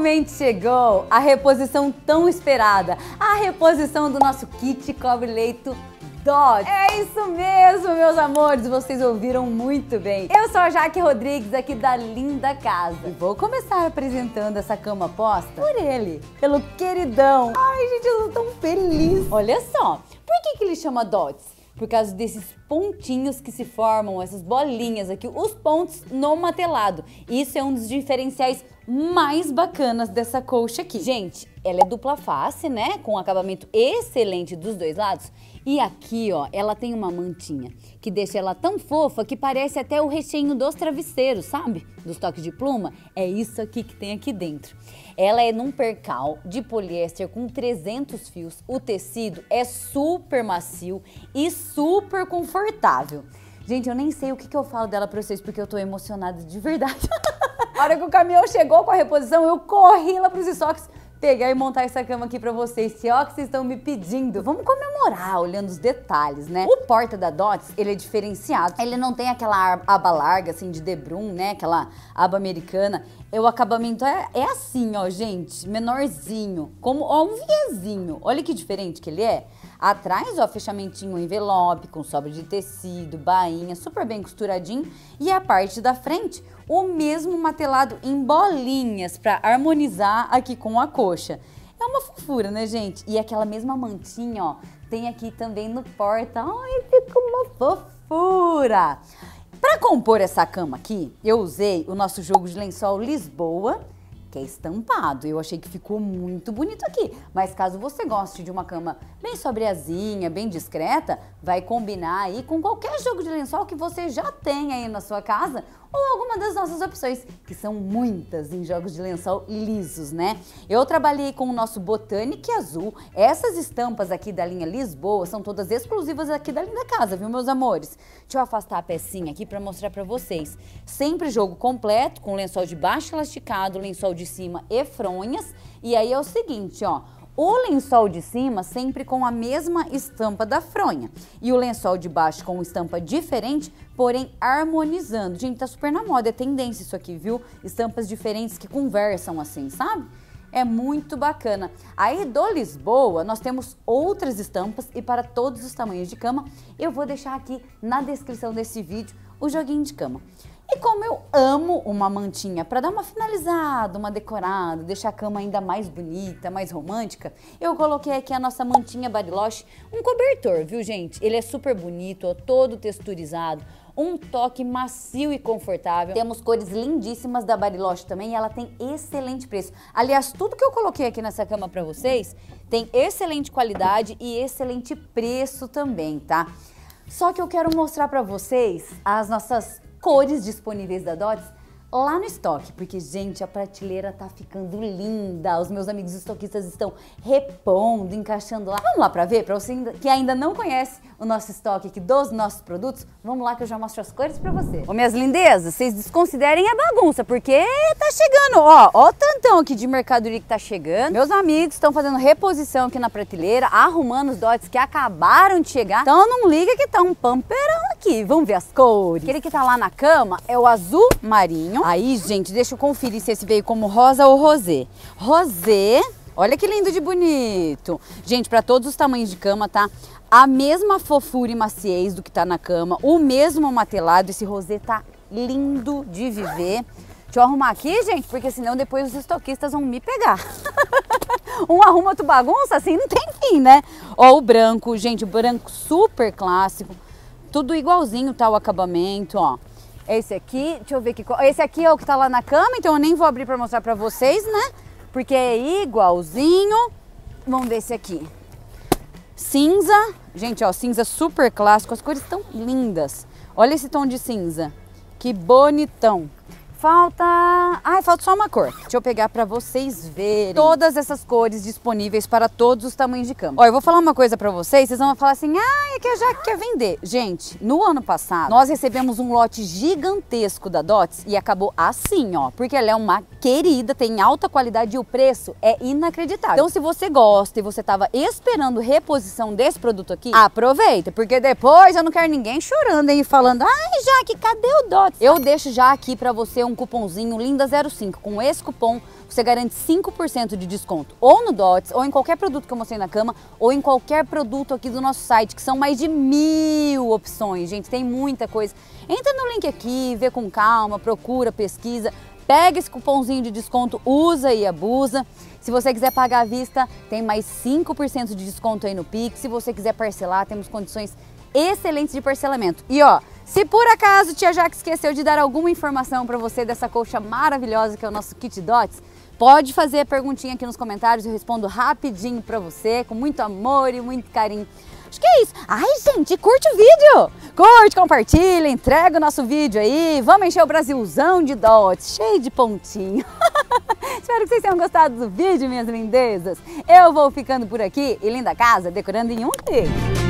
Finalmente chegou a reposição tão esperada, a reposição do nosso kit cobre-leito Dot. É isso mesmo, meus amores, vocês ouviram muito bem. Eu sou a Jaque Rodrigues, aqui da Linda Casa. E vou começar apresentando essa cama posta por ele, pelo queridão. Ai, gente, eu tô tão feliz. Olha só, por que, que ele chama Dots? por causa desses pontinhos que se formam, essas bolinhas aqui, os pontos no matelado. Isso é um dos diferenciais mais bacanas dessa colcha aqui. Gente, ela é dupla face, né? Com um acabamento excelente dos dois lados. E aqui, ó, ela tem uma mantinha que deixa ela tão fofa que parece até o recheio dos travesseiros, sabe? Dos toques de pluma. É isso aqui que tem aqui dentro. Ela é num percal de poliéster com 300 fios. O tecido é super macio e super confortável. Gente, eu nem sei o que, que eu falo dela pra vocês porque eu tô emocionada de verdade. hora que o caminhão chegou com a reposição, eu corri lá para os estoques pegar e montar essa cama aqui para vocês, Se ó que vocês estão me pedindo. Vamos comemorar olhando os detalhes, né? O porta da Dots, ele é diferenciado. Ele não tem aquela aba larga, assim, de debrum, né? Aquela aba americana. O acabamento é, é assim, ó, gente, menorzinho. Como, ó, um viezinho. Olha que diferente que ele é. Atrás, ó, fechamentinho envelope com sobra de tecido, bainha, super bem costuradinho. E a parte da frente, o mesmo matelado em bolinhas para harmonizar aqui com a coxa. É uma fofura, né, gente? E aquela mesma mantinha, ó, tem aqui também no porta. Ai, fica uma fofura! Para compor essa cama aqui, eu usei o nosso jogo de lençol Lisboa que é estampado. Eu achei que ficou muito bonito aqui. Mas caso você goste de uma cama bem sobreazinha, bem discreta, vai combinar aí com qualquer jogo de lençol que você já tem aí na sua casa ou alguma das nossas opções, que são muitas em jogos de lençol lisos, né? Eu trabalhei com o nosso Botanic Azul. Essas estampas aqui da linha Lisboa são todas exclusivas aqui da linda casa, viu, meus amores? Deixa eu afastar a pecinha aqui para mostrar para vocês. Sempre jogo completo, com lençol de baixo elasticado, lençol de cima e fronhas. E aí é o seguinte, ó. O lençol de cima sempre com a mesma estampa da fronha e o lençol de baixo com estampa diferente, porém harmonizando. Gente, tá super na moda, é tendência isso aqui, viu? Estampas diferentes que conversam assim, sabe? É muito bacana. Aí do Lisboa, nós temos outras estampas e para todos os tamanhos de cama, eu vou deixar aqui na descrição desse vídeo o joguinho de cama. E como eu amo uma mantinha para dar uma finalizada, uma decorada, deixar a cama ainda mais bonita, mais romântica, eu coloquei aqui a nossa mantinha Bariloche, um cobertor, viu gente? Ele é super bonito, ó, todo texturizado, um toque macio e confortável. Temos cores lindíssimas da Bariloche também e ela tem excelente preço. Aliás, tudo que eu coloquei aqui nessa cama para vocês tem excelente qualidade e excelente preço também, tá? Só que eu quero mostrar para vocês as nossas cores disponíveis da Dots lá no estoque, porque, gente, a prateleira tá ficando linda. Os meus amigos estoquistas estão repondo, encaixando lá. Vamos lá pra ver? Pra você que ainda não conhece o nosso estoque aqui dos nossos produtos, vamos lá que eu já mostro as cores pra você. Ô, minhas lindezas, vocês desconsiderem a bagunça, porque tá chegando, ó, ó o tantão aqui de mercadoria que tá chegando. Meus amigos estão fazendo reposição aqui na prateleira, arrumando os Dots que acabaram de chegar. Então não liga que tá um pamperão aqui, vamos ver as cores. Aquele que tá lá na cama é o azul marinho. Aí, gente, deixa eu conferir se esse veio como rosa ou rosé. Rosé, olha que lindo de bonito. Gente, para todos os tamanhos de cama, tá? A mesma fofura e maciez do que tá na cama, o mesmo matelado. Esse rosé tá lindo de viver. Deixa eu arrumar aqui, gente, porque senão depois os estoquistas vão me pegar. um arruma, outro bagunça, assim não tem fim, né? Ó, o branco, gente, o branco super clássico. Tudo igualzinho, tá? O acabamento, ó. Esse aqui, deixa eu ver que Esse aqui é o que tá lá na cama, então eu nem vou abrir pra mostrar pra vocês, né? Porque é igualzinho. Vamos ver esse aqui. Cinza. Gente, ó, cinza super clássico. As cores estão lindas. Olha esse tom de cinza. Que bonitão. Falta... Ai, falta só uma cor. Deixa eu pegar para vocês verem. Todas essas cores disponíveis para todos os tamanhos de cama. Ó, eu vou falar uma coisa para vocês, vocês vão falar assim, ah, é que a Jaque quer vender. Gente, no ano passado, nós recebemos um lote gigantesco da Dots e acabou assim, ó. Porque ela é uma querida, tem alta qualidade e o preço é inacreditável. Então, se você gosta e você tava esperando reposição desse produto aqui, aproveita, porque depois eu não quero ninguém chorando, hein, falando, ai, Jaque, cadê o Dots? Eu deixo já aqui para você um um cupomzinho Linda05. Com esse cupom, você garante 5% de desconto ou no Dots, ou em qualquer produto que eu mostrei na cama, ou em qualquer produto aqui do nosso site, que são mais de mil opções, gente, tem muita coisa. Entra no link aqui, vê com calma, procura, pesquisa, pega esse cupomzinho de desconto, usa e abusa. Se você quiser pagar à vista, tem mais 5% de desconto aí no Pix. Se você quiser parcelar, temos condições excelentes de parcelamento. E ó, se por acaso Tia Jaque esqueceu de dar alguma informação para você dessa colcha maravilhosa que é o nosso Kit Dots, pode fazer a perguntinha aqui nos comentários, eu respondo rapidinho para você, com muito amor e muito carinho. Acho que é isso. Ai, gente, curte o vídeo. Curte, compartilha, entrega o nosso vídeo aí. Vamos encher o Brasilzão de dots, cheio de pontinho. Espero que vocês tenham gostado do vídeo, minhas lindezas. Eu vou ficando por aqui e linda casa decorando em um clique.